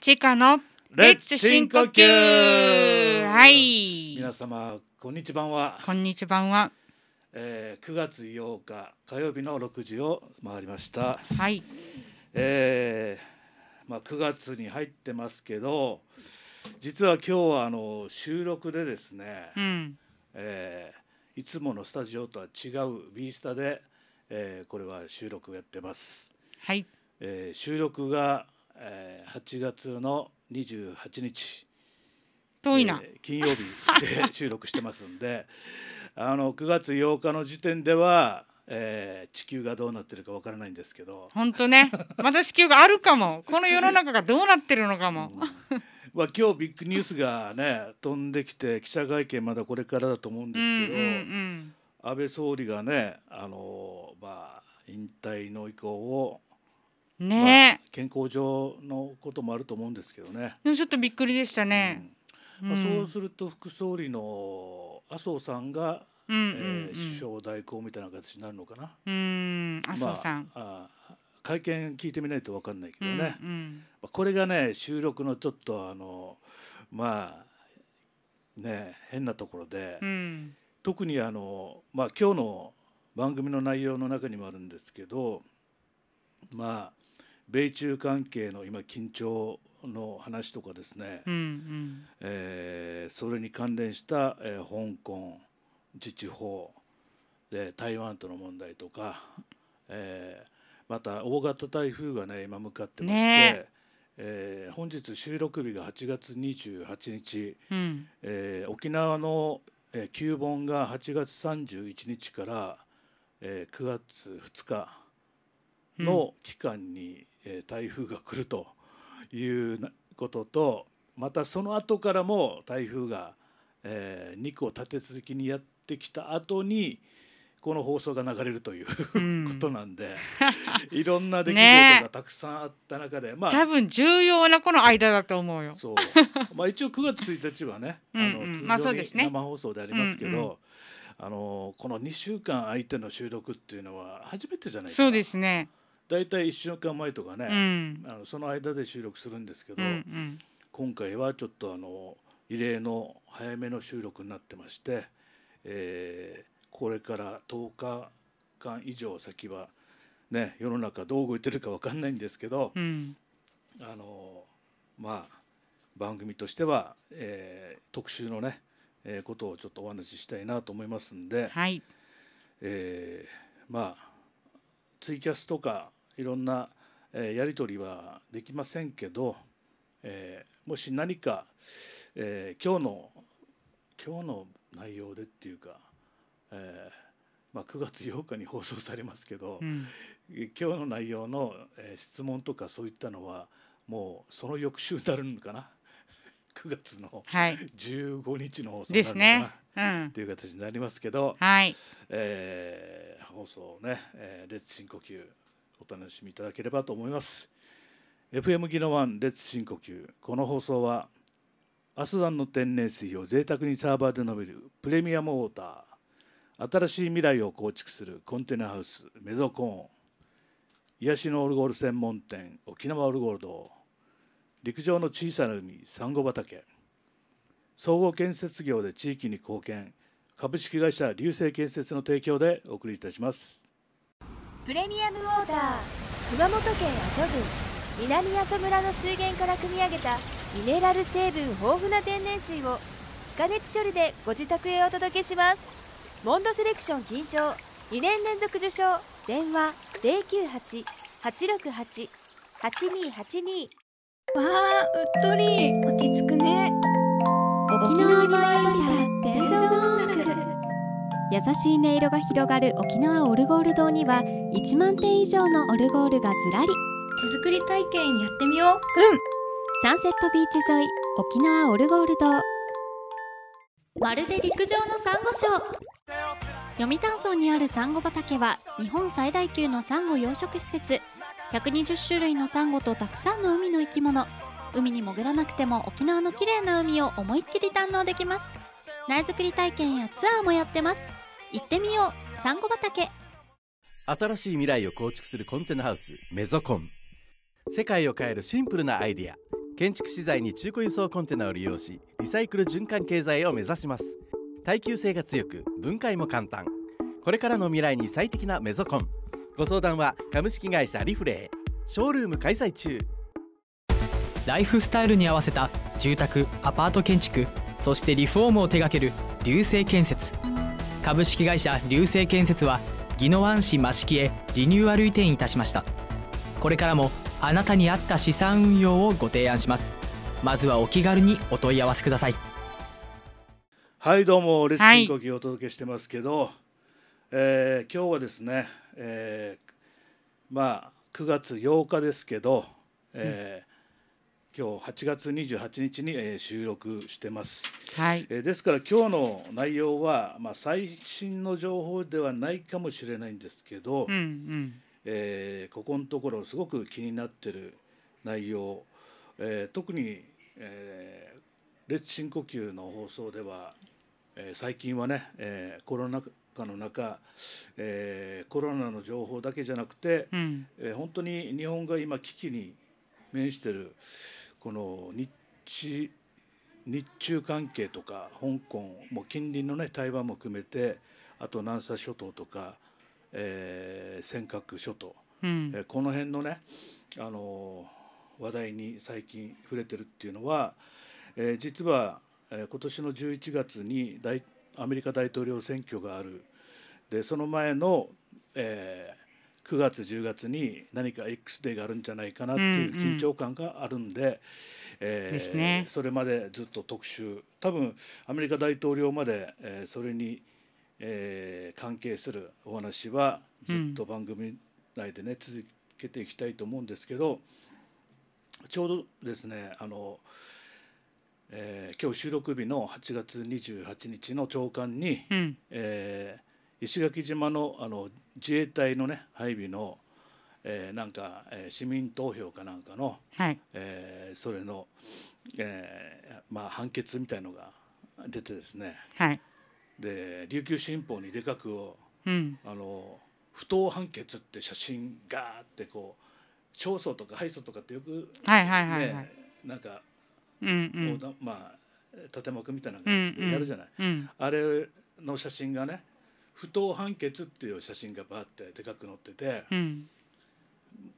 ちかのレッツ深呼吸はい皆様こんにちはこんにちは、えー、9月8日火曜日の6時を回りましたはい、えー、まあ9月に入ってますけど実は今日はあの収録でですね、うん、えー、いつものスタジオとは違う B スタで、えー、これは収録をやってますはい、えー、収録がえ8月の28日遠いな、えー、金曜日で 収録してますんであの9月8日の時点では、えー、地球がどうなってるかわからないんですけど本当ねまだ地球があるかもこの世の中がどうなってるのかも。うんまあ、今日ビッグニュースがね飛んできて記者会見まだこれからだと思うんですけど、うんうんうん、安倍総理がねあのまあ引退の意向をね、健康上のこともあると思うんですけどね。ちょっとびっくりでしたね。うんまあ、そうすると副総理の麻生さんが、うんうんうんえー、首相代行みたいな形になるのかな。うん麻生さん、まあ、会見聞いてみないと分かんないけどね、うんうん、これがね収録のちょっとあのまあね変なところで、うん、特にあの、まあ、今日の番組の内容の中にもあるんですけどまあ米中関係の今緊張の話とかですね、うんうん、えー、それに関連した、えー、香港自治法で台湾との問題とか、えー、また大型台風がね今向かってまして、ね、えー、本日収録日が8月28日、うん、えー、沖縄の、えー、旧盆が8月31日から、えー、9月2日の期間に、台風が来るということとまたその後からも台風が2個立て続きにやってきた後にこの放送が流れるという、うん、ことなんで、いろんな出来事がたくさんあった中で、ね、まあ多分重要なこの間だと思うよ。そう。まあ一応9月1日はね、あの、うう生放送でありますけど、あうんうん、あのこの2週間相手の収録っていうのは初めてじゃないですか。そうですね。大体1週間前とかね、うん、あのその間で収録するんですけど、うんうん、今回はちょっとあの異例の早めの収録になってまして、えー、これから10日間以上先は、ね、世の中どう動いてるか分かんないんですけど、うん、あのまあ番組としては、えー、特集のね、えー、ことをちょっとお話ししたいなと思いますんで、はい、えー、まあツイキャスとかいろんなやり取りはできませんけど、えー、もし何か、えー、今日の今日の内容でっていうか、えーまあ、9月8日に放送されますけど、うん、今日の内容の、えー、質問とかそういったのはもうその翌週になるのかな9月 の15日の放送になるのかな、はい、ね、うん、いう形になりますけど、はいえー、放送ね、えー、列深呼吸お楽しみいただければと思います FM ギノワン列深呼吸この放送は阿蘇山の天然水を贅沢にサーバーで飲めるプレミアムウォーター新しい未来を構築するコンテナハウスメゾコーン癒しのオルゴール専門店沖縄オルゴールド陸上の小さな海サンゴ畑総合建設業で地域に貢献株式会社流星建設の提供でお送りいたします。プレミアムオーダー熊本県阿蘇郡南阿蘇村の水源から汲み上げたミネラル成分豊富な天然水を非加熱処理でご自宅へお届けしますモンドセレクション金賞2年連続受賞電話098-868-8282わーうっとり落ち着くね沖縄にワイ優しい音色が広がる沖縄オルゴール堂には1万点以上のオルゴールがずらり手作り体験やってみよううんサンセットビーチ沿い沖縄オルゴール堂まるで陸上のサンゴ礁読谷村にあるサンゴ畑は日本最大級のサンゴ養殖施設120種類のサンゴとたくさんの海の生き物海に潜らなくても沖縄の綺麗な海を思いっきり堪能できます苗作り体験やツアーもやってます行ってみようサンゴ畑新しい未来を構築するコンテナハウスメゾコン世界を変えるシンプルなアイディア建築資材に中古輸送コンテナを利用しリサイクル循環経済を目指します耐久性が強く分解も簡単これからの未来に最適なメゾコンご相談は株式会社リフレーショールーム開催中ライフスタイルに合わせた住宅アパート建築そしてリフォームを手掛ける流星建設株式会社流星建設は宜野湾市益城へリニューアル移転いたしましたこれからもあなたに合った資産運用をご提案しますまずはお気軽にお問い合わせくださいはいどうもレッスン講義をお届けしてますけど、はい、えー、今日はですね、えー、まあ9月8日ですけど、えー、うん今日8月28日に、収録してます、はいですから今日の内容は、まあ、最新の情報ではないかもしれないんですけど、うんうん、えー、ここのところすごく気になってる内容、えー、特に、えー、列深呼吸の放送では、えー、最近はね、えー、コロナ禍の中、えー、コロナの情報だけじゃなくて、うん、えー、本当に日本が今危機に面してるこの日中関係とか香港も近隣のね台湾も含めてあと南沙諸島とか、えー、尖閣諸島、うん、えー、この辺のね、あのー、話題に最近触れてるっていうのは、えー、実は、えー、今年の11月に大アメリカ大統領選挙があるでその前の、えー、9月10月に何か X デーがあるんじゃないかなっていう緊張感があるんで。うえね、それまでずっと特集多分アメリカ大統領まで、えそれに、え関係するお話はずっと番組内でね、続けていきたいと思うんですけどちょうどですねあの、えー、今日収録日の8月28日の朝刊に、うん、え石垣島のあの自衛隊のね配備の、えー、なんか、えー、市民投票かなんかの、はい、えー、それの、えーまあ、判決みたいのが出てですね、はい、で琉球新報にでかくを、うん、あの不当判決って写真ガーってこう勝訴とか敗訴とかってよく、はいはいはい、なんか、うんうん、まあ建幕みたいなのやるじゃない、うんうん、あれの写真がね不当判決っていう写真がバーってでかく載ってて、うん、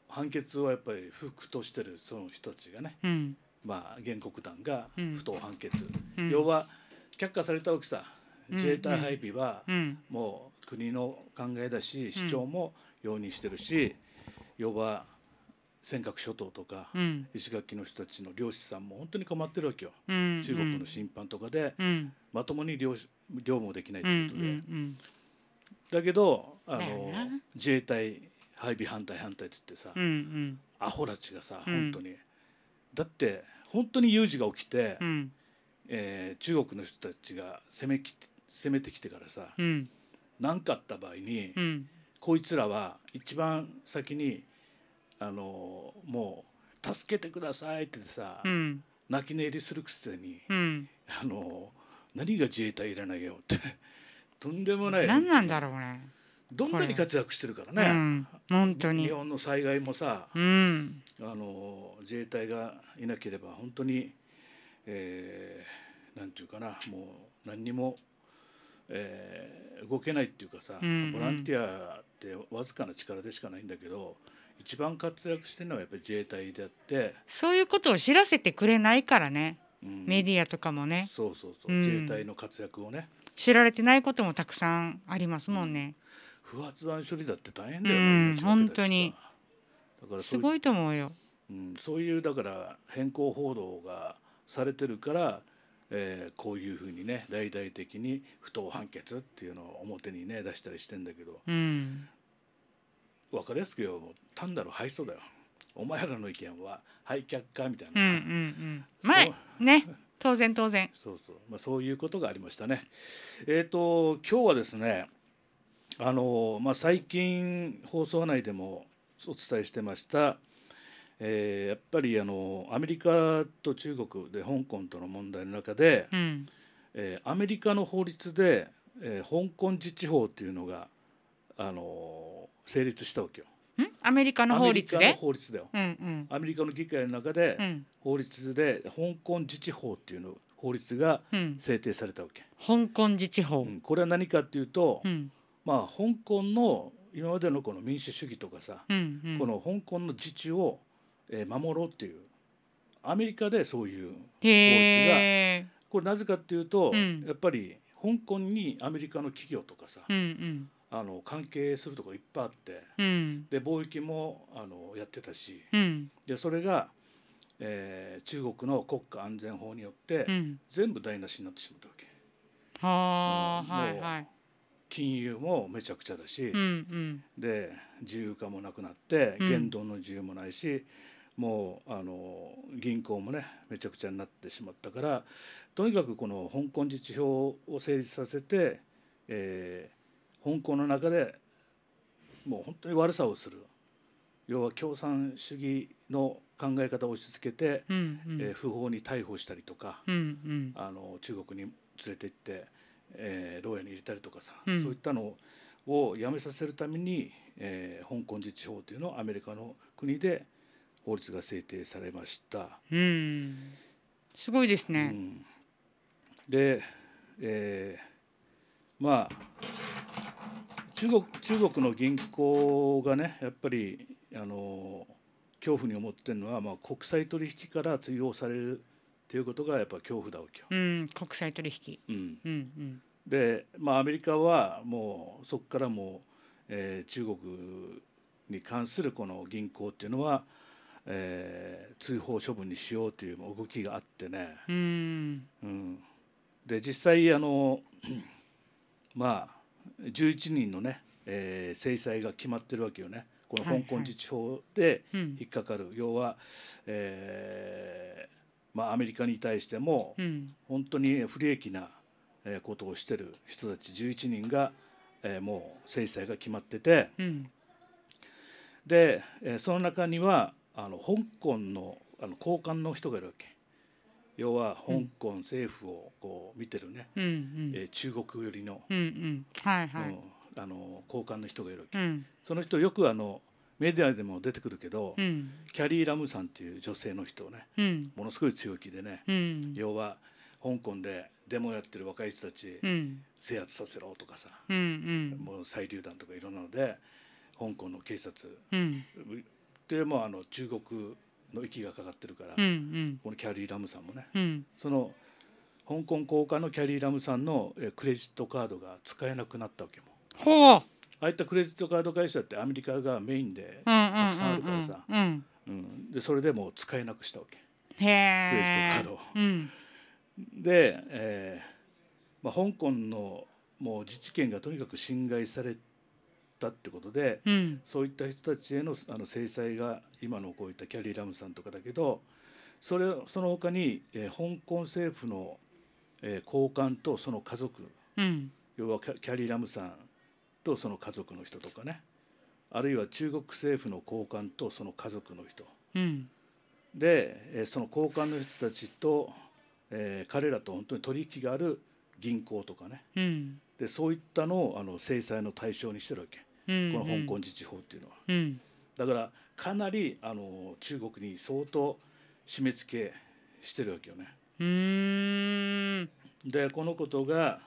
判決をやっぱり不服としてるその人たちがね、うん、まあ原告団が不当判決、うん、要は却下されたわけさ自衛隊配備はもう国の考えだし市長も容認してるし、要は尖閣諸島とか、石垣の人たちの漁師さんも本当に困ってるわけよ、中国の審判とかで、まともに漁漁もできないいうことで、だけどあの自衛隊配備反対反対っつってさ、うんうん、アホらちがさ本当に、うん、だって本当に有事が起きて、うん、えー、中国の人たちが攻めき攻めてきてからさ何、うん、かあった場合に、うん、こいつらは一番先にあのもう「助けてください」ってさ、泣き寝入りするくせに、あの何が自衛隊いらないよってとんでもない何なんだろうねどんなに活躍してるからね、うん、本当に日本の災害もさ、うん、あの自衛隊がいなければ本当に、えー、なんていうかなもう何にも、えー、動けないっていうかさ、うんうん、ボランティアってわずかな力でしかないんだけど一番活躍してるのはやっぱり自衛隊であってそういうことを知らせてくれないからね、うん、メディアとかもねそうそうそう、自衛隊の活躍をね知られてないこともたくさんありますもんね。うん、不発弾処理だって大変だよね。本当に。だからすごいと思うよ。うん、そういうだから変更報道がされてるから、えー、こういうふうにね大々的に不当判決っていうのを表にね出したりしてんだけど、うん、わかりやすくよ単なる敗訴だよお前らの意見は廃却かみたいな。うんうんうん、前ね当然当然そうそう、まあ、そういうことがありましたねえっ、ー、と今日はですねあの、まあ、最近放送内でもお伝えしてました、えー、やっぱりあのアメリカと中国で香港との問題の中で、うん、えー、アメリカの法律で、えー、香港自治法っていうのがあの成立したわけよ。アメリカの法律で法律だよ、うんうん、アメリカの議会の中で、法律で香港自治法っていうの法律が制定されたわけ、香港自治法、これは何かっていうと、まあ香港の今までのこの民主主義とかさ、うんうん、この香港の自治を、えー、守ろうっていうアメリカでそういう法律がこれなぜかっていうと、うん、やっぱり香港にアメリカの企業とかさ、うんうん、あの関係するところいっぱいあって、うん、で貿易もあのやってたし、うん、でそれが、えー、中国の国家安全法によって、うん、全部台無しになってしまったわけ。ははいはい、金融もめちゃくちゃだし、うんうん、で自由化もなくなって言動の自由もないし、うん、もうあの銀行もねめちゃくちゃになってしまったからとにかくこの香港自治法を成立させて、えー、香港の中でもう本当に悪さをする要は共産主義の考え方を押し付けて、うんうん、えー、不法に逮捕したりとか、うんうん、あの中国に連れて行って、えー、牢屋に入れたりとかさ、うん、そういったのをやめさせるために、えー、香港自治法というのをアメリカの国で法律が制定されました。うんすごいですね、うん、で、えー、まあ中国中国の銀行がねやっぱりあの恐怖に思ってるのは、まあ、国際取引から追放されるということがやっぱ恐怖だわけよ。うん、国際取引、うんうんうん、で、まあ、アメリカはもうそこからもう、えー、中国に関するこの銀行っていうのは、えー、追放処分にしようという動きがあってね。うん、うん、で実際あのまあ11人のね、えー、制裁が決まってるわけよねこの香港自治法で引っかかる、はいはいうん、要は、えーまあ、アメリカに対しても本当に不利益なことをしてる人たち11人が、えー、もう制裁が決まってて、うん、で、えー、その中にはあの香港のあの高官の人がいるわけ。要は香港政府をこう見てるね、うんうん、えー、中国寄りのうんあの高官の人がいるわけ、うん、その人よくあのメディアでも出てくるけど、うん、キャリー・ラムさんっていう女性の人ね、うん、ものすごい強気でね、うん、要は香港でデモやってる若い人たち、うん、制圧させろとかさ、うんうん、もう再流弾とかいろんなので香港の警察、うん、でもあの中国の息がかかってるから、うんうん、このキャリー・ラムさんもね、うん、その香港高官のキャリー・ラムさんのクレジットカードが使えなくなったわけも。うああいったクレジットカード会社ってアメリカがメインでたくさんあるからさ、うん、でそれでもう使えなくしたわけクレジットカードを。うん、で、えーまあ、香港のもう自治権がとにかく侵害されてったってことで、うん、そういった人たちへのあの制裁が今のこういったキャリー・ラムさんとかだけどそれその他に、えー、香港政府の、えー、高官とその家族、うん、要はキャリー・ラムさんとその家族の人とかねあるいは中国政府の高官とその家族の人、うん、で、えー、その高官の人たちと、えー、彼らと本当に取引がある銀行とかね、うん、でそういったのをあの制裁の対象にしてるわけ。この香港自治法っていうのは、うん、だからかなりあの中国に相当締め付けしてるわけよね。でこのことが、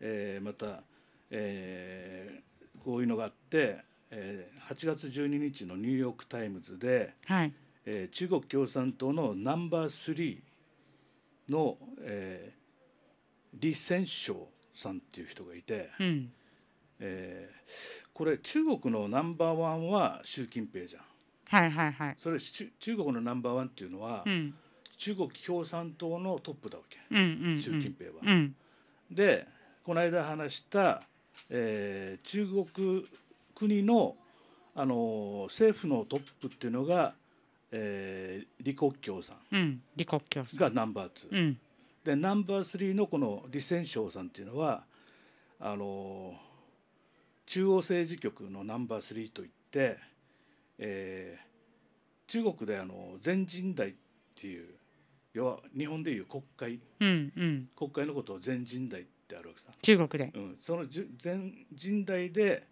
えー、また、えー、こういうのがあって、えー、8月12日のニューヨーク・タイムズで、はい、えー、中国共産党のナンバー3の、えー、李先生さんっていう人がいて、うん、えー、これ中国のナンバーワンは習近平じゃん。はいはいはい。それ中国のナンバーワンっていうのは、うん、中国共産党のトップだわけ、うんうんうん、習近平は。うん、でこの間話した、えー、中国国のあの政府のトップっていうのが、えー、李克強さん、うん、李克強さんがナンバーツうん、でナンバーリーのこの李先祥さんっていうのはあのー中央政治局のナンバー3といって、えー、中国であの全人代っていう要は日本でいう国会、うんうん、国会のことを全人代ってあるわけさ中国で、うん、その全人代で、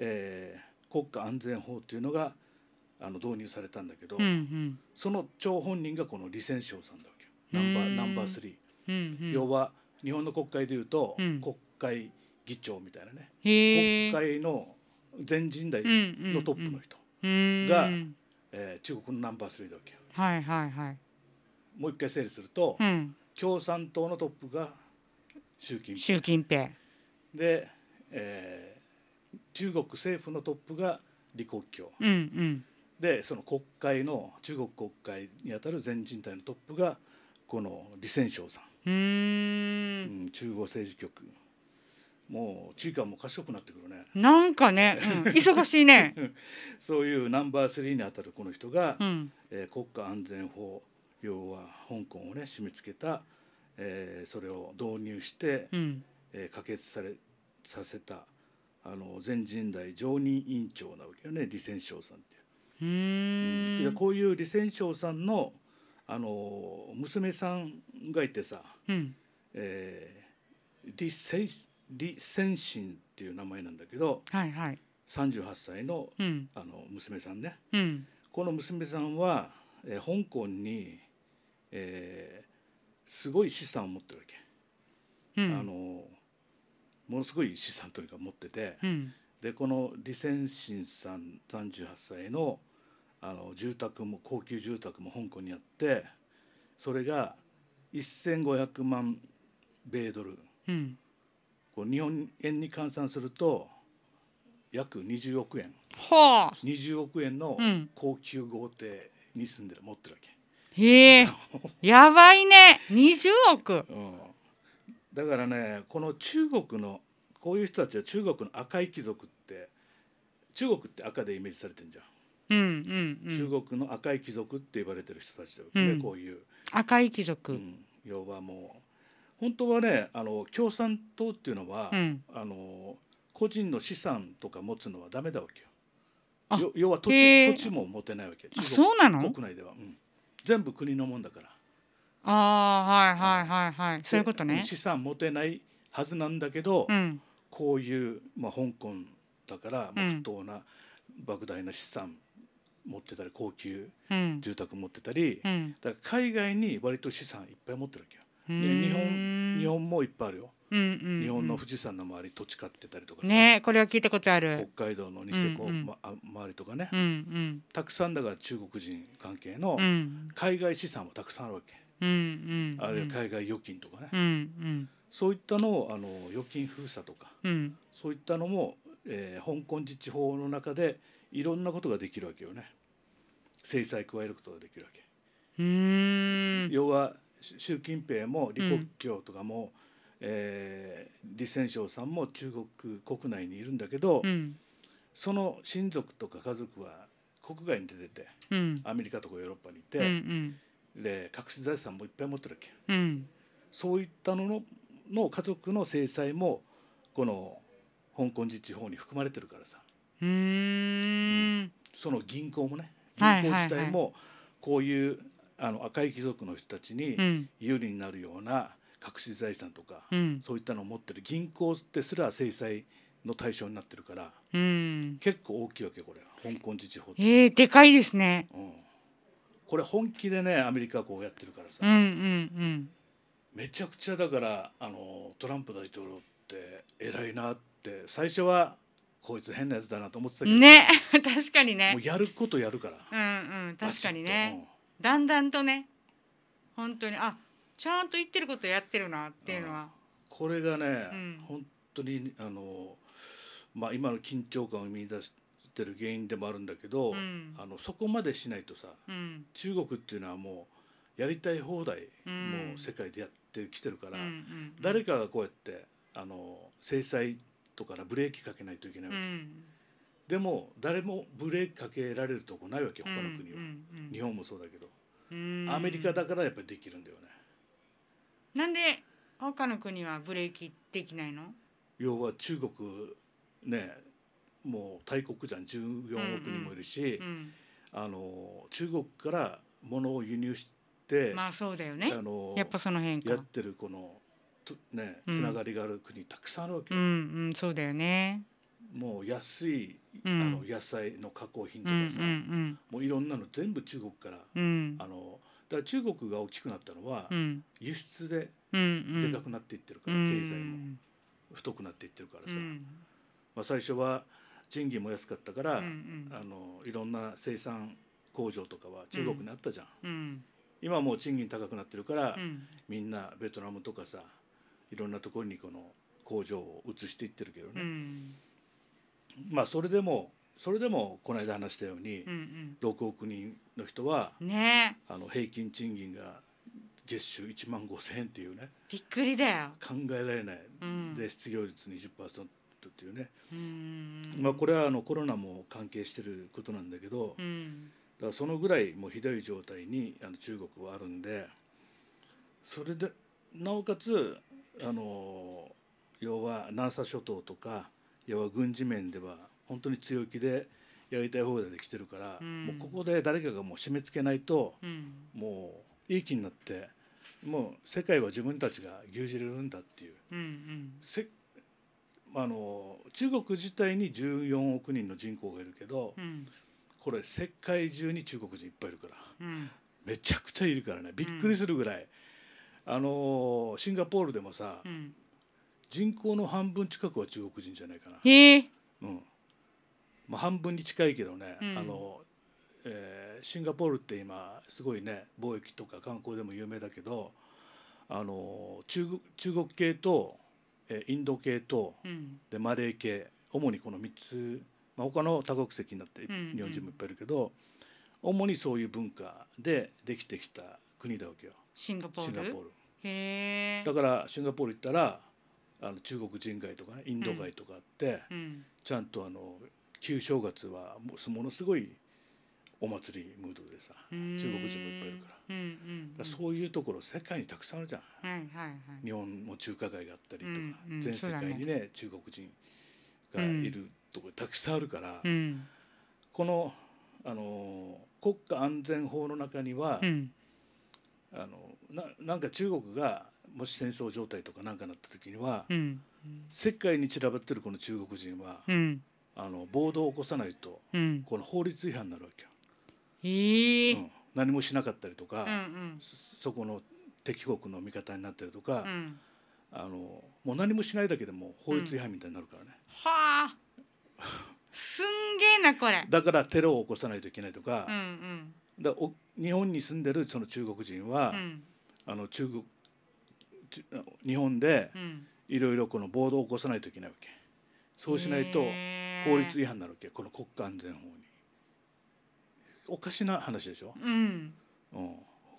えー、国家安全法っていうのがあの導入されたんだけど、うんうん、その張本人がこの李先祥さんだわけよナンバーナンバー3、うんうん、要は日本の国会でいうと、うん、国会議長みたいなね国会の全人代のトップの人が、えー、中国のナンバーーだけ、はいはいはい、もう一回整理すると、うん、共産党のトップが習近平習近平で、えー、中国政府のトップが李克強、うんうん、でその国会の中国国会にあたる全人代のトップがこの李先祥さん、うん、中央政治局もう地域はもう賢くなってくるねなんかね、うん、忙しいね そういうナンバー3にあたるこの人が、うん、えー、国家安全法要は香港をね締め付けた、えー、それを導入して、うん、えー、可決されさせたあの全人代常任委員長なわけよね李先祥さんっていう。うんいやこういう李先祥さんのあの娘さんがいてさ、うん、えー、李先李先進っていう名前なんだけど、はいはい、38歳のうん、あの娘さんね、うん、この娘さんは、えー、香港に、えー、すごい資産を持ってるわけ、うん、あのものすごい資産というか持ってて、でこの李先進さん38歳のあの住宅も高級住宅も香港にあってそれが1,500万米ドル。うん日本円に換算すると約20億円、20億円の高級豪邸に住んでる、持ってるわけへえ やばいね20億、うん、だからねこの中国のこういう人たちは中国の赤い貴族って中国って赤でイメージされてんじゃん。うんうんうん、中国の赤い貴族って言われてる人たちだよね、うん、こういう赤い貴族、うん、要はも本当はねあの共産党っていうのは、うん、あの個人の資産とか持つのはダメだわけよ。よ要は土地土地も持てないわけ中そうなの国内では、うん、全部国のもんだから。ああはいはいはいはい、そういうことね。資産持てないはずなんだけど、うん、こういう、まあ、香港だから、まあ、不当な莫大な資産持ってたり高級住宅持ってたり、だから海外に割と資産いっぱい持ってるわけ。日本日本もいっぱいあるよ、うんうんうん、日本の富士山の周り土地買ってたりとかねこれは聞いたことある北海道の西でこう、んうん、ま、周りとかね、うんうん、たくさんだから中国人関係の海外資産もたくさんあるわけ、うんうんうん、あるいは海外預金とかね、うんうん、そういったのをあの預金封鎖とか、うん、そういったのも、えー、香港自治法の中でいろんなことができるわけよね制裁加えることができるわけ。要は習近平も李克強とかも、うん、えー、李先生さんも中国国内にいるんだけど、うん、その親族とか家族は国外に出てて、うん、アメリカとかヨーロッパにいて、うんうん、で隠し財産もいっぱい持ってるわけ、うん、そういったののの家族の制裁もこの香港自治法に含まれてるからさうん、その銀行もね銀行自体もこういうあの赤い貴族の人たちに有利になるような隠し財産とか、うん、そういったのを持ってる銀行ですら制裁の対象になってるから、うん、結構大きいわけこれ香港自治法って。えー、でかいですね、うん、これ本気でねアメリカこうやってるからさ、うんうんうん、めちゃくちゃだからあのトランプ大統領って偉いなって最初はこいつ変なやつだなと思ってたけどね 確かにねもうやることやるから。うんうん、確かにねだんだんとね本当にあちゃんと言ってることやってるなっていうのは。これがね、うん、本当にあの、まあ、今の緊張感を見出してる原因でもあるんだけど、うん、あのそこまでしないとさ、うん、中国っていうのはもうやりたい放題、もう世界でやってきてるから、誰かがこうやってあの制裁とかブレーキかけないといけないわけ。でも誰もブレーキかけられるとこないわけ他の国は、うんうんうん、日本もそうだけどアメリカだからやっぱりできるんだよねなんで他の国はブレーキできないの要は中国ねもう大国じゃん14億人もいるし、うんうん、あの中国から物を輸入してまあそうだよねあのやっぱその辺やってるこのねつながりがある国たくさんあるわけよ、うんうん、そうだよねもう安い、うん、あの野菜の加工品とかさ、うんうんうん、もういろんなの全部中国から、うん、あのだから中国が大きくなったのは、輸出ででかくなっていってるから、経済も太くなっていってるからさ、まあ、最初は賃金も安かったから、うんうん、あのいろんな生産工場とかは中国にあったじゃん、うん、今もう賃金高くなってるから、うん、みんなベトナムとかさいろんなところにこの工場を移していってるけどね、うん、まあそれでもそれでもこの間話したように、うんうん、6億人の人は、ね、あの平均賃金が月収1万5,000円っていうねびっくりだよ考えられない、うん、で失業率20%っていうねまあ、これはあのコロナも関係してることなんだけど、うん、だからそのぐらいもうひどい状態にあの中国はあるんでそれでなおかつあの要は南沙諸島とか要は軍事面では本当に強気でやりたい放題できてるから、うん、もうここで誰かがもう締め付けないと、うん、もういい気になってもう世界は自分たちが牛耳れるんだっていう、うんうん、せあの中国自体に14億人の人口がいるけど、うん、これ世界中に中国人いっぱいいるから、めちゃくちゃいるからねびっくりするぐらい、あのシンガポールでもさ、人口の半分近くは中国人じゃないかな。うん。まあ半分に近いけどね、うん、あの、えー、シンガポールって今すごいね貿易とか観光でも有名だけど、あの中国中国系と、えー、インド系と、うん、でマレー系主にこの3つ、まあ、他の多国籍になって日本人もいっぱいいるけど、うんうん、主にそういう文化でできてきた国だわけよ。シンガポールだからシンガポール行ったらあの中国人街とか、ね、インド街とかあって、うん、ちゃんとあの旧正月はものすごいお祭りムードでさ中国人もいっぱいいるからうんうんうん、らそういうところ世界にたくさんあるじゃん、はいはいはい、日本も中華街があったりとか、うんうん、全世界にね、ね、中国人がいるところたくさんあるから、うん、このあの国家安全法の中には、うん、あのななんか中国がもし戦争状態とか何かなった時には、うん、世界に散らばってるこの中国人は、うん、あの暴動を起こさないと、この法律違反になるわけよ。えー、何もしなかったりとか、うんうん、そこの敵国の味方になったりとか、あのもう何もしないだけでも法律違反みたいになるからね。はあすんげえなこれだからテロを起こさないといけないとかうんうん、だ日本に住んでるその中国人は、うん、あの中国日本でいろいろこの暴動を起こさないといけないわけそうしないと法律違反になるわけこの国家安全法におかしな話でしょ、うんうん、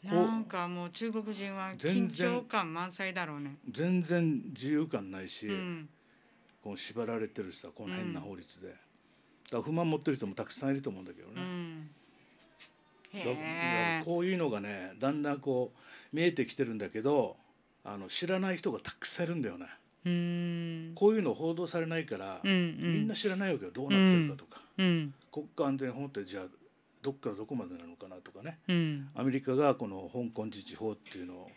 なんかもう中国人は緊張感満載だろうね全然自由感ないし、うん、この縛られてるしさこの変な法律で、だから不満持ってる人もたくさんいると思うんだけどね、だからこういうのがねだんだんこう見えてきてるんだけどあの知らない人がたくさんいるんだよね。うこういうの報道されないから、うんうん、みんな知らないわけよどうなってるかとか、うんうん、国家安全法ってじゃあどっからどこまでなのかなとかね、うん、アメリカがこの香港自治法っていうのを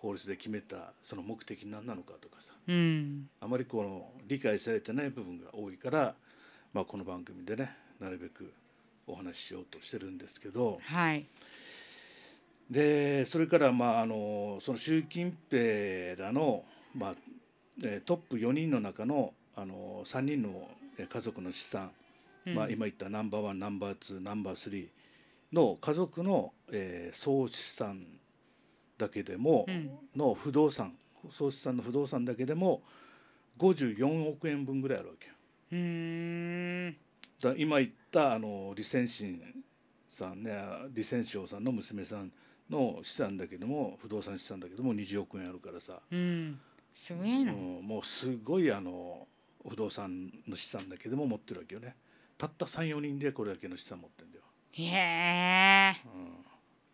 法律で決めたその目的何なのかとかさ、あまりこの理解されてない部分が多いから、まあ、この番組でねなるべくお話ししようとしてるんですけど、はい、でそれからまああのその習近平らの、まあ、トップ4人の中のあの3人の家族の資産、うん、まあ、今言ったナンバーワンナンバーツーナンバースリーの家族の、えー、総資産だけでも、の不動産、総資産の不動産だけでも54億円分ぐらいあるわけよ。うんだ今言ったあの李先進さんね李先祥さんの娘さんの資産だけども不動産資産だけども20億円あるからさ、うん、すごいな、うん、もうすごいあの不動産の資産だけでも持ってるわけよねたった34人でこれだけの資産持ってるんだよへえ、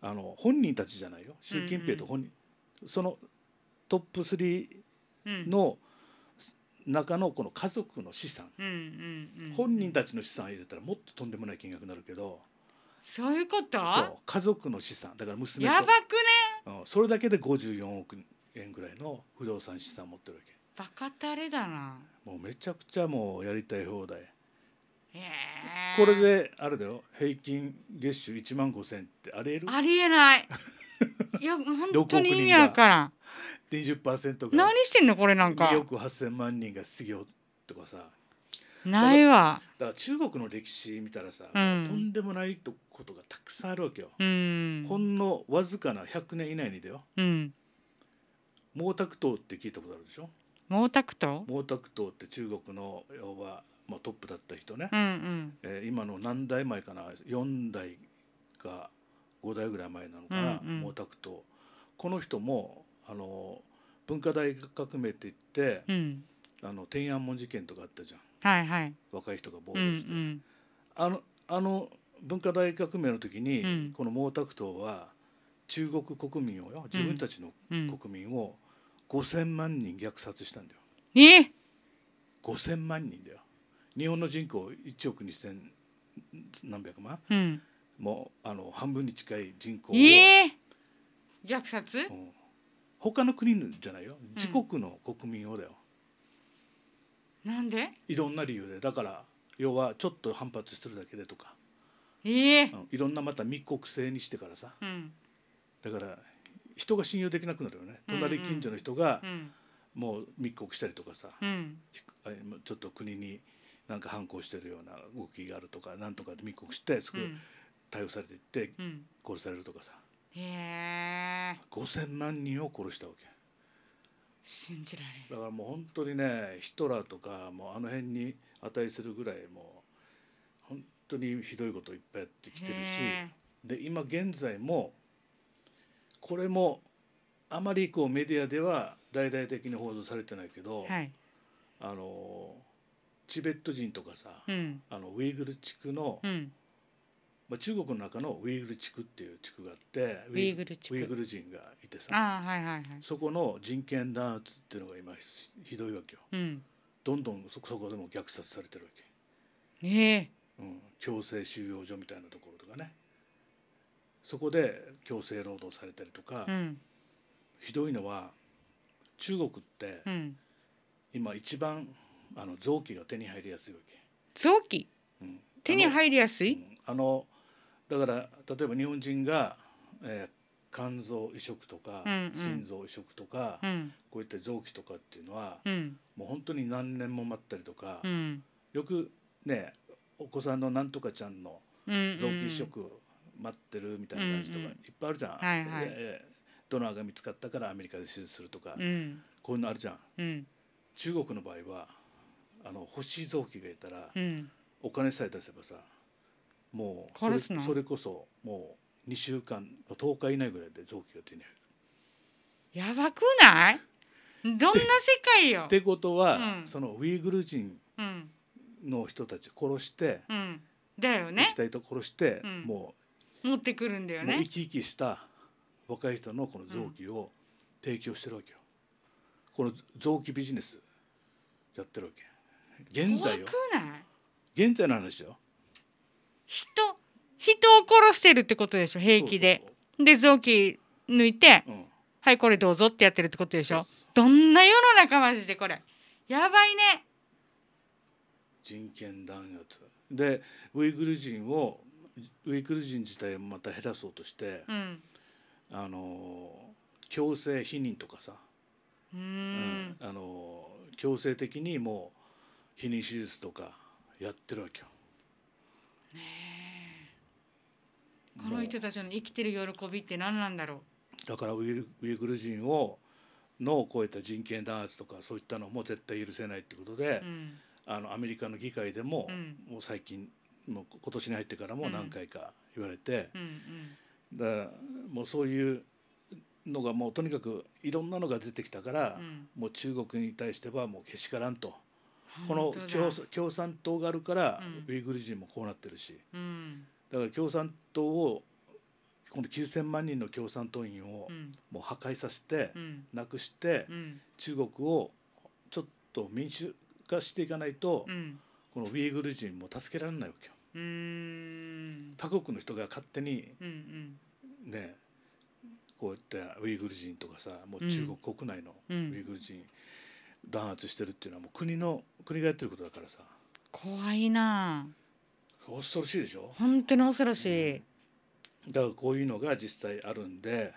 うん、あの本人たちじゃないよ習近平と本人、うんうん、そのトップ3の中のこの家族の資産、うんうんうんうん、本人たちの資産入れたらもっととんでもない金額になるけどそういうことそう家族の資産だから娘とやばくね、うん、それだけで54億円ぐらいの不動産資産持ってるわけバカタレだなもうめちゃくちゃもうやりたい放題これであれだよ平均月収1万5千ってありえるありえない いや本当に意味わからん20%が何してんのこれなんか2億8,000万人が失業とかさないわだから中国の歴史見たらさ、うん、とんでもないとことがたくさんあるわけよ。ほんのわずかな100年以内にだよ。うん、毛沢東って聞いたことあるでしょ毛沢東毛沢東って中国の要は、まあ、トップだった人ね、うんうん、えー、今の何代前かな4代か5代ぐらい前なのかな、うんうん、毛沢東この人もあの文化大革命って言って、うん、あの天安門事件とかあったじゃん、はいはい、若い人が暴動して、うんうん、あのあの文化大革命の時に、この毛沢東は中国国民をよ自分たちの国民を5,000万人虐殺したんだよ。え ?5,000 万人だよ。日本の人口1億2,000何百万、うん、もうあの半分に近い人口を、えー、虐殺、うん、他の国じゃないよ自国の国民をだよ。うん、なんでいろんな理由でだから要はちょっと反発するだけでとか。えーいろんなまた密告制にしてからさ、うん、だから人が信用できなくなるよね、うんうん、隣近所の人がもう密告したりとかさ、うん、ちょっと国になんか反抗してるような動きがあるとかなんとかで密告してすぐ逮捕されていって殺されるとかさ、うん、5,000万人を殺したわけ。信じられだからもう本当にねヒトラーとかもうあの辺に値するぐらいもう当にひどいこといっぱいやってきてるしで今現在もこれもあまりこうメディアでは大々的に報道されてないけど、はい、あのチベット人とかさ、うん、あのウイグル地区の、うん、まあ、中国の中のウイグル地区っていう地区があってウイグル地区ウイグル人がいてさ、あ、はいはいはい、そこの人権弾圧っていうのが今ひどいわけよ、うん、どんどんそこでも虐殺されてるわけ。えーうん、強制収容所みたいなところとかねそこで強制労働されたりとか、うん、ひどいのは中国って、今一番あの臓器が手に入りやすいわけ。臓器、うん、手に入りやすいあの,、だから例えば日本人が、えー、肝臓移植とか、うんうん、心臓移植とか、うん、こういった臓器とかっていうのは、もう本当に何年も待ったりとか、よくねお子さんのなんとかちゃんの臓器移植待ってるみたいな感じとかいっぱいあるじゃん、はいはい、ドナーが見つかったからアメリカで手術するとか、うん、こういうのあるじゃん、うん、中国の場合はあの欲しい臓器がいたら、うん、お金さえ出せばさもうそれそれこそもう2週間10日以内ぐらいで臓器が手に入るやばくないどんな世界よってことは、そのウイグル人、うんの人たち殺して、うん、だよね液体と殺して、うんも持ってくるんだよね生き生きした若い人のこの臓器を提供してるわけよ、この臓器ビジネスやってるわけ現在よくない現在の話よ人人を殺してるってことでしょ平気でそうそうで臓器抜いて、うんはいこれどうぞってやってるってことでしょどんな世の中マジでこれやばいね人権弾圧でウイグル人をウイグル人自体をまた減らそうとして、うん、あの強制否認とかさ、うん、あの強制的にもう避妊手術とかやってるわけよ。ねこの人たちの生きてる喜びって何なんだろうだからウイグル人をのを超えた人権弾圧とかそういったのも絶対許せないってことで、うん、あのアメリカの議会でも,、もう最近もう今年に入ってからも何回か言われて、だからもうそういうのがもうとにかくいろんなのが出てきたから、もう中国に対してはもうけしからんと。この共産党があるからウイグル人もこうなってるし、だから共産党を今度9,000万人の共産党員をもう破壊させて、なくして、中国をちょっと民主化していかないと、うん、このウイグル人も助けられないわけよ。他国の人が勝手に、うんうん、ねこういったウイグル人とかさもう中国国内のウイグル人弾圧してるっていうのはもう国の国がやってることだからさ怖いな恐ろしいでしょ本当に恐ろしい、うん、だからこういうのが実際あるんで、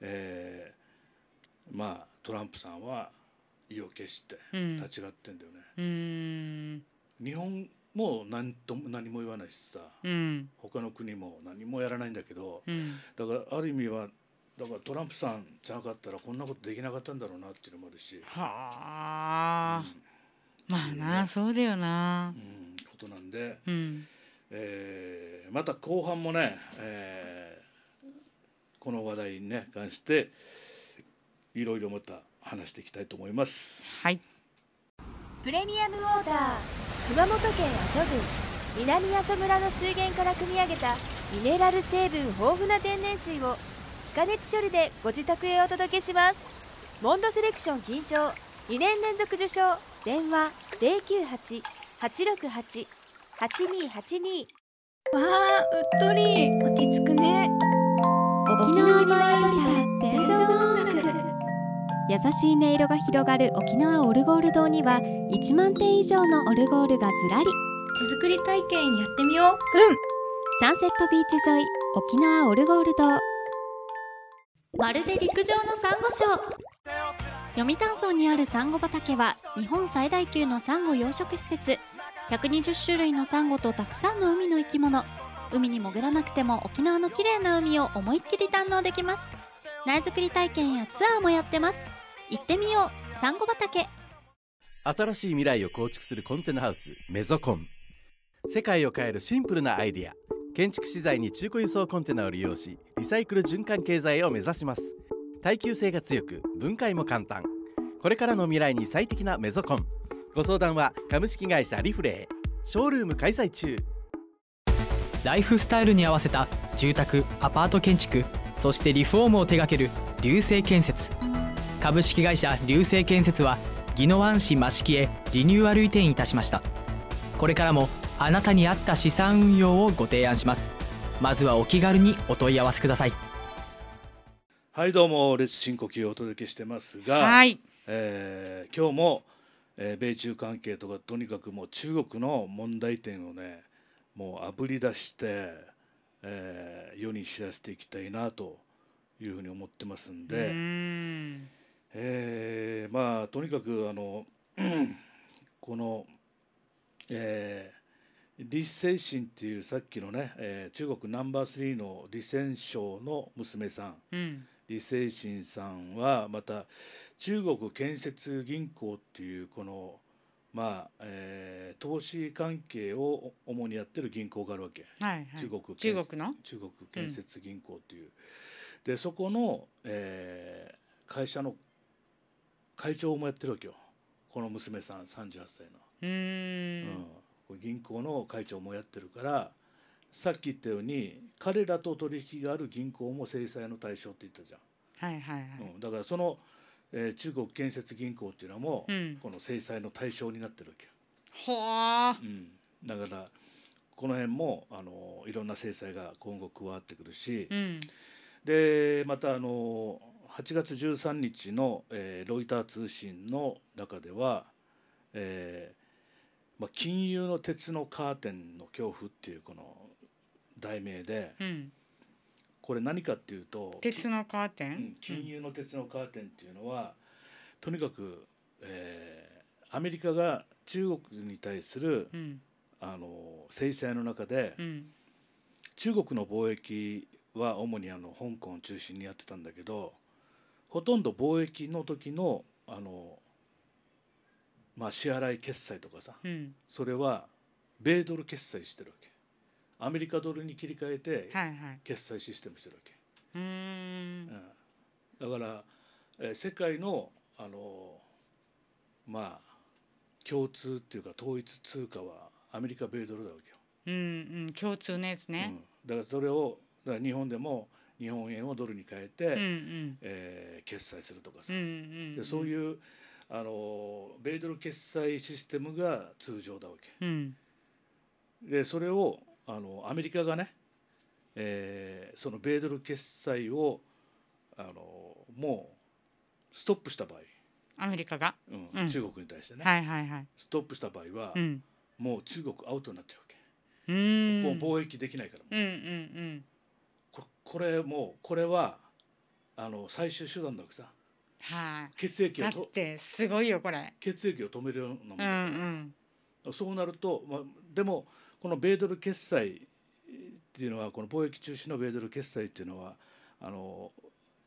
えー、まあトランプさんは意を決して立ち上がってんだよね。日本も何とも何も言わないしさ、うん、他の国も何もやらないんだけど、うん、だからある意味はだからトランプさんじゃなかったらこんなことできなかったんだろうなっていうのもあるし。はあ、うん、まあな、そうだよな。うん、ことなんで、うん、えー、また後半もね、えー、この話題に、ね、関していろいろまた話していきたいと思います。はい。プレミアムォーダー熊本県阿蘇郡南阿蘇村の水源から汲み上げたミネラル成分豊富な天然水を加熱処理でご自宅へお届けしますモンドセレクション金賞2年連続受賞電話098-868-8282わあうっとり落ち着くね沖縄に優しい音色が広がる沖縄オルゴール堂には1万点以上のオルゴールがずらり手作り体験やってみよううんサンセットビーチ沿い沖縄オルゴール堂まるで陸上のサンゴ礁読谷村にあるサンゴ畑は日本最大級のサンゴ養殖施設120種類のサンゴとたくさんの海の生き物海に潜らなくても沖縄の綺麗な海を思いっきり堪能できます苗作り体験やツアーもやってます行ってみようサンゴ畑新しい未来を構築するコンテナハウスメゾコン世界を変えるシンプルなアイディア建築資材に中古輸送コンテナを利用しリサイクル循環経済を目指します耐久性が強く分解も簡単これからの未来に最適なメゾコンご相談は株式会社リフレーショールーム開催中ライフスタイルに合わせた住宅アパート建築そしてリフォームを手掛ける流星建設株式会社流星建設は宜野湾市益城へリニューアル移転いたしましたこれからもあなたに合った資産運用をご提案しますまずはお気軽にお問い合わせくださいはいどうも列進呼吸をお届けしてますが、はい、えー、今日も、えー、米中関係とかとにかくもう中国の問題点をねもうあぶり出してえー、世に知らせていきたいなというふうに思ってますんで、んえー、まあとにかくあの この、えー、李精神っていうさっきのね、えー、中国ナンバースリーの李泉省の娘さん、うん、李清心さんはまた中国建設銀行っていうこのまあえー、投資関係を主にやってる銀行があるわけ、はいはい、中国中国の中国建設銀行という、うん、でそこの、えー、会社の会長もやってるわけよこの娘さん38歳のうん、うん、銀行の会長もやってるからさっき言ったように彼らと取引がある銀行も制裁の対象って言ったじゃん。はいはいはいうん、だからそのえー、中国建設銀行っていうのも、うん、この制裁の対象になってるわけはあ、うん、だからこの辺もあのいろんな制裁が今後加わってくるし、うん、でまたあの8月13日の、えー、ロイター通信の中では、えーまあ、金融の鉄のカーテンの恐怖っていうこの題名で、うん、これ何かっていうと鉄のカーテン、うん、金融の鉄のカーテンっていうのは、とにかく、えー、アメリカが中国に対する、うん、あの制裁の中で、うん、中国の貿易は主にあの香港を中心にやってたんだけどほとんど貿易の時のあの、まあ、支払い決済とかさ、それは米ドル決済してるわけ。アメリカドルに切り替えて決済システムしてるわけ。はいはいうん、だから、えー、世界のあのまあ共通っていうか統一通貨はアメリカ米ドルだわけよ。うんうん、共通のやつね、うん、だからそれをだから日本でも日本円をドルに変えて、うんうん、えー、決済するとかさ、うんうんうん、でそういうあの米ドル決済システムが通常だわけ。うん、でそれをあのアメリカがね、えー、その米ドル決済をあのもうストップした場合アメリカが、うんうん、中国に対してね、はいはいはい、ストップした場合は、うん、もう中国アウトになっちゃうわけもう貿易できないからもう,、うんうんうん、ここれもうこれはあの最終手段だわけさ、はい、血液をとってすごいよこれ血液を止めるようなものだうんうん、そうなると、まあ、でもこの米ドル決済っていうのはこの貿易中止の米ドル決済っていうのはあの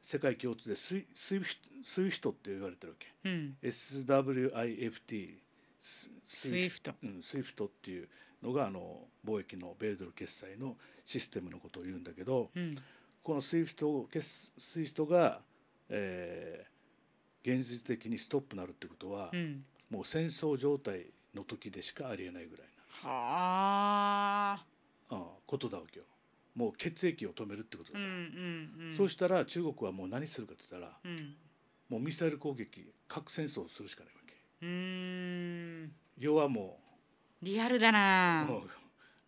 世界共通でスイスイフスイフトって言われてるわけ、うん、SWIFT ススイフト、うん、スイフトっていうのがあの貿易の米ドル決済のシステムのことを言うんだけど、うん、このスイフト決スイフトが、えー、現実的にストップなるってことは、うん、もう戦争状態の時でしかありえないぐらい。はあことだわけよもう血液を止めるってことだから、うんうんうん、そうしたら中国はもう何するかっつったら、うん、もうミサイル攻撃核戦争をするしかないわけうん要はもうリアルだな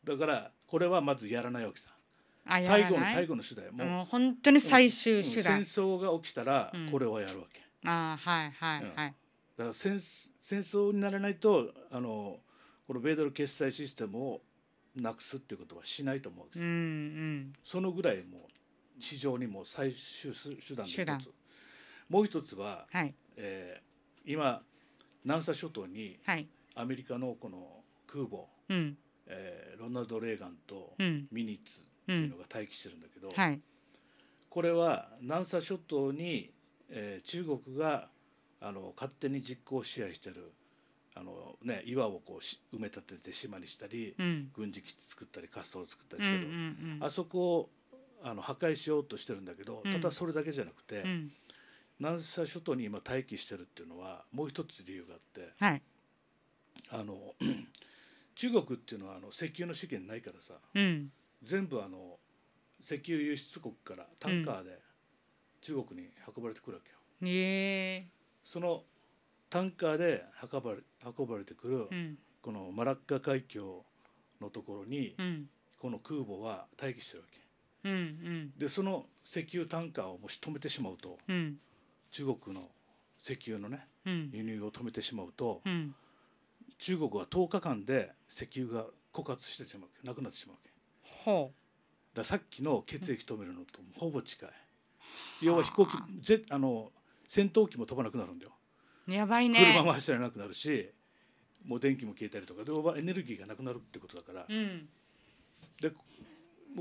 だからこれはまずやらないわけさ最後の最後の手段もう本当に最終手段、うん、戦争が起きたらこれはやるわけ、うん、あはいはいはい、だから戦戦争にならないとあのこの米ドル決済システムをなくすっていうことはしないと思うわけです、うんうん、そのぐらいもう市場にも最終手段の一つもう一つは、はい、えー、今南沙諸島にアメリカのこの空母、はい、えー、ロナルド・レーガンとミニッツっていうのが待機してるんだけど、うんうんはい、これは南沙諸島に、えー、中国があの勝手に実効支配してるあのね、岩をこうし埋め立てて島にしたり、うん、軍事基地作ったり滑走を作ったりしてる、うんうんうん、あそこをあの破壊しようとしてるんだけど、ただそれだけじゃなくて、南沙諸島に今待機してるっていうのはもう一つ理由があって、はい、あの 中国っていうのはあの石油の資源ないからさ、全部あの石油輸出国からタンカーで中国に運ばれてくるわけよ。えー、そのタンカーで運ばれ運ばれてくる、うん、このマラッカ海峡のところに、うん、この空母は待機してるわけ。うんうん、でその石油タンカーをもし止めてしまうと、うん、中国の石油のね、輸入を止めてしまうと、中国は10日間で石油が枯渇してしまうなくなってしまうわけ。ほうださっきの血液止めるのとほぼ近い。要は飛行機ぜあの戦闘機も飛ばなくなるんだよ。やばいね車も走らなくなるしもう電気も消えたりとかでエネルギーがなくなるってことだから、うん、で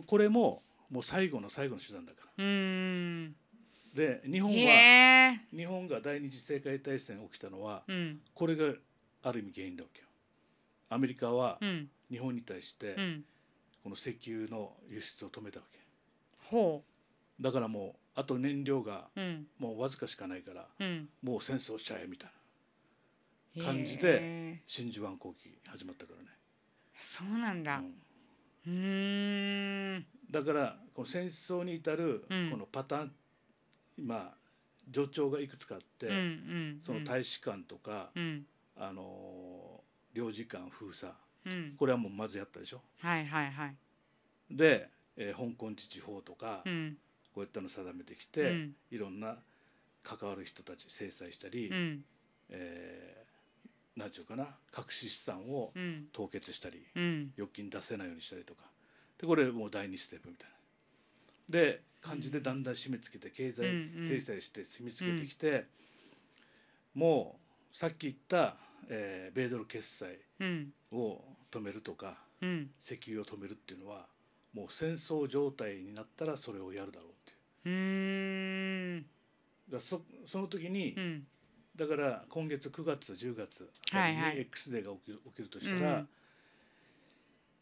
これももう最後の最後の手段だから。で日本は日本が第二次世界大戦起きたのは、うん、これがある意味原因だわけよ。アメリカは日本に対して、この石油の輸出を止めたわけ。ほうだからもうあと燃料がもうわずかしかないから、うん、もう戦争しちゃえみたいな感じで真珠湾攻撃始まったからね。そうなんだ、うん、ん、だからこの戦争に至るこのパターン、うん、まあ助長がいくつかあって、うんうんうん、その大使館とか、うん、あの領事館封鎖、これはもうまずやったでしょ。はいはいはい、で、えー、香港地地方とか、こういったの定めてきて、うん、いろんな関わる人たち制裁したり、うん、えー、なんていうかな隠し資産を凍結したり、うん、預金出せないようにしたりとかでこれもう第2ステップみたいな。で感じでだんだん締め付けて経済制裁して締め付けてきて、もうさっき言った、えー、米ドル決済を止めるとか、石油を止めるっていうのはもう戦争状態になったらそれをやるだろううんだそその時に、うん、だから今月9月10月あたりに X デーが起きる起きるとしたら、はい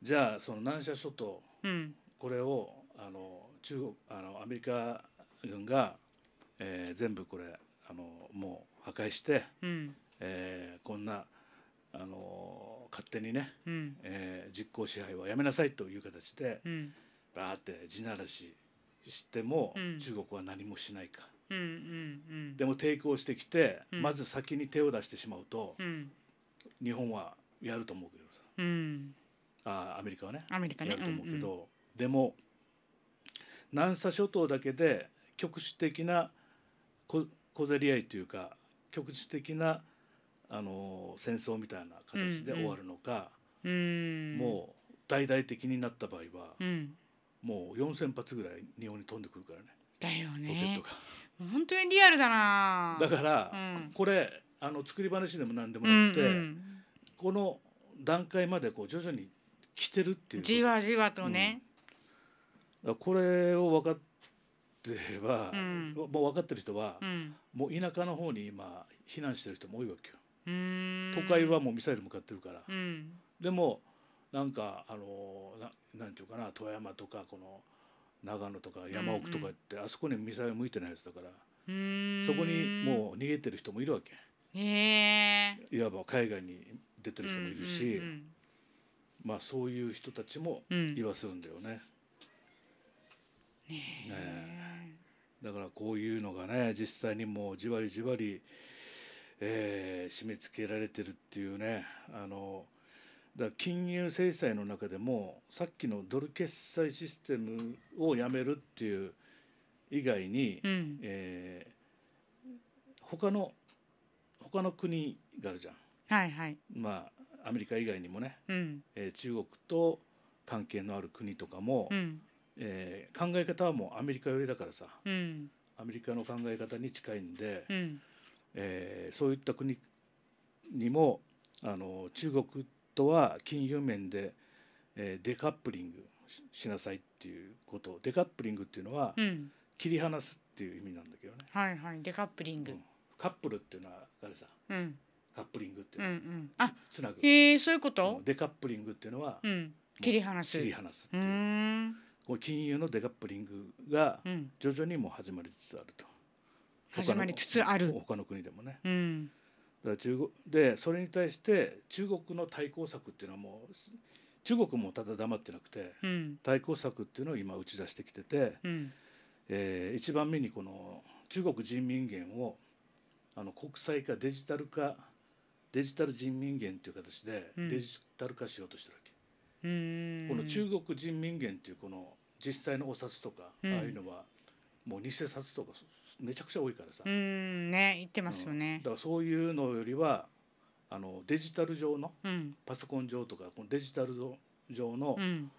じゃあその南シ諸島、うん、これをあの中国あのアメリカ軍が、えー、全部これあのもう破壊して、うん、えー、こんなあの勝手にね、うん、えー、実効支配はやめなさいという形で、うん、バーって地ならししても、中国は何もしないか、うんうんうん、でも抵抗してきて、まず先に手を出してしまうと、日本はやると思うけどさ、うん、あアメリカはねアメリカねやると思うけど、うんうん、でも南沙諸島だけで局地的な小競り合いというか局地的なあの戦争みたいな形で終わるのか、うんうん、もう大々的になった場合は、うん、もう4,000発ぐらい日本に飛んでくるからねだよねロケットが本当にリアルだなだから、うん、これあの作り話でも何でもなくて、うんうん、この段階までこう徐々に来てるっていうじわじわとね、うん、これを分かっては、うん、もう分かってる人は、もう田舎の方に今避難してる人も多いわけよ都会はもうミサイル向かってるから、でもなんかあのなんていうかな富山とかこの長野とか山奥とかって、うんうん、あそこにミサイル向いてないやつだからそこにもう逃げてる人もいるわけ。いわば海外に出てる人もいるし、うんうんうん、まあそういう人たちも言わせるんだよね。うん、ねねだからこういうのがね実際にもうじわりじわり、えー、締め付けられてるっていうねあのだ金融制裁の中でもさっきのドル決済システムをやめるっていう以外に、うん、えー、他の他の国があるじゃん、はいはいまあ、アメリカ以外にもね、うん、えー、中国と関係のある国とかも、うん、えー、考え方はもうアメリカ寄りだからさ、うん、アメリカの考え方に近いんで、うん、えー、そういった国にもあの中国とは金融面で、えー、デカップリングしなさいっていうことデカップリングっていうのは、うん、切り離すっていう意味なんだけどね。はいはいデカップリング、うん、カップルっていうのはあれさ、うん、カップリングっていうのは、うんうん、あつなぐ。えー、そういうこと、デカップリングっていうのは、切り離す切り離すっていうこ金融のデカップリングが徐々にもう始まりつつあると。始まりつつある他の国でもね。うんだから中国でそれに対して中国の対抗策っていうのはもう中国もただ黙ってなくて、うん、対抗策っていうのを今打ち出してきてて、うん、えー、一番目にこの中国人民元をあの国際化デジタル化デジタル人民元という形でデジタル化しようとしてるわけ、うん、この中国人民元っていうこの実際のお札とか、ああいうのはもう偽札とかめちゃくちゃ多いからさね言ってますよね、うん、だからそういうのよりはあのデジタル上の、うん、パソコン上とかこのデジタル上の、うん、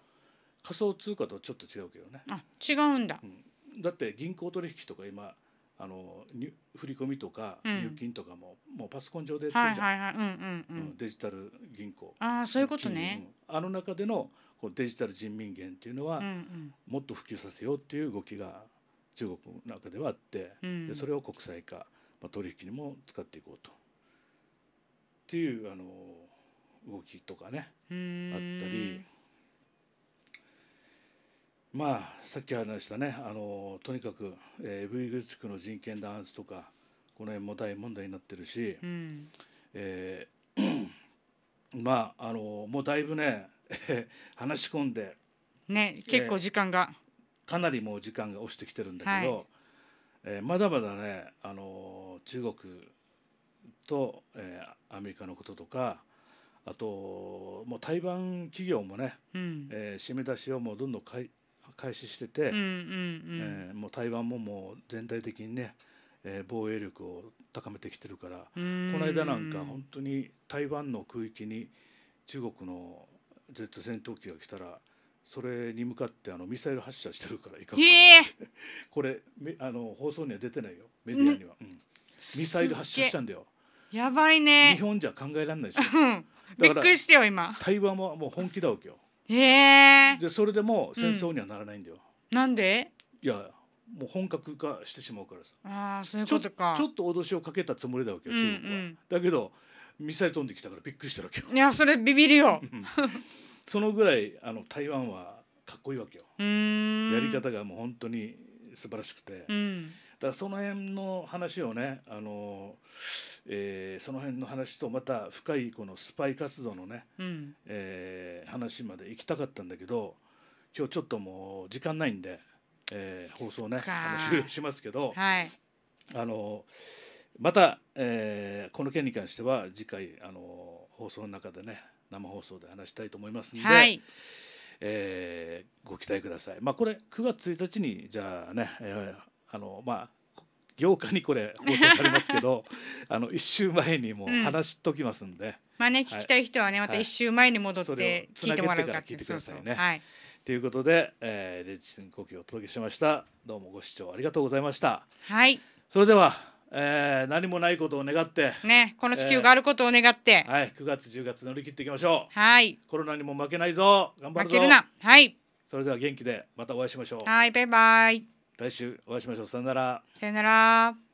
仮想通貨とはちょっと違うけどねあ違うんだ、だって銀行取引とか今あの振り込みとか入金とかも、もうパソコン上でやってるじゃんデジタル銀行あそういうことね、あの中でのこのデジタル人民元っていうのは、うんうん、もっと普及させようっていう動きが中国の中ではあって、うん、でそれを国際化、まあ、取引にも使っていこうと。っていうあの動きとかねあったりまあさっき話したねあのとにかく、えー、ウイグル地区の人権弾圧とかこの辺も大問題になってるし、うん、えー、まああのもうだいぶね 話し込んで。ね、結構時間が、かなりもう時間が押してきてるんだけど、はい、えー、まだまだね、あのー、中国と、えー、アメリカのこととかあともう台湾企業もね、うん、えー、締め出しをもうどんどん開開始してて、えもう台湾ももう全体的にね、えー、防衛力を高めてきてるからこの間なんか本当に台湾の空域に中国の Z 戦闘機が来たらそれに向かってあのミサイル発射してるからいかん、えー、これあの放送には出てないよメディアには、うん、ミサイル発射したんだよやばいね日本じゃ考えられないでしょ、うん、びっくりしてよ今台湾はもう本気だわけよへえー、でそれでも戦争にはならないんだよ、うん、なんでいやもう本格化してしまうからさあそういうことかちょっと脅しをかけたつもりだわけよ中国は、うんうん、だけどミサイル飛んできたからびっくりしたわけよいやそれビビるよそのぐらいあの台湾はかっこいいわけよやり方がもう本当に素晴らしくて、うん、だからその辺の話をねあの、えー、その辺の話とまた深いこのスパイ活動のね、うん、えー、話まで行きたかったんだけど今日ちょっともう時間ないんで、えー、放送ねあの終了しますけど、はい、あのまた、えー、この件に関しては次回あの放送の中でね生放送で話したいと思いますので、はい、えー、ご期待ください。まあ、これ9月1日にじゃあね、えー、あのまあ8日にこれ放送されますけど あの1週前にも話しときますんで、うん、まあね聞きたい人はね、はい、また1週前に戻って聞いてもらうからてくださいね。はい、ということで、えー、レジスン呼吸をお届けしましたどうもご視聴ありがとうございました。はいそれではえー、何もないことを願ってねこの地球があることを願って、えー、はい9月10月乗り切っていきましょうはいコロナにも負けないぞ頑張るぞ負けるなはいそれでは元気でまたお会いしましょうはいバイバイ来週お会いしましょうさよならさよなら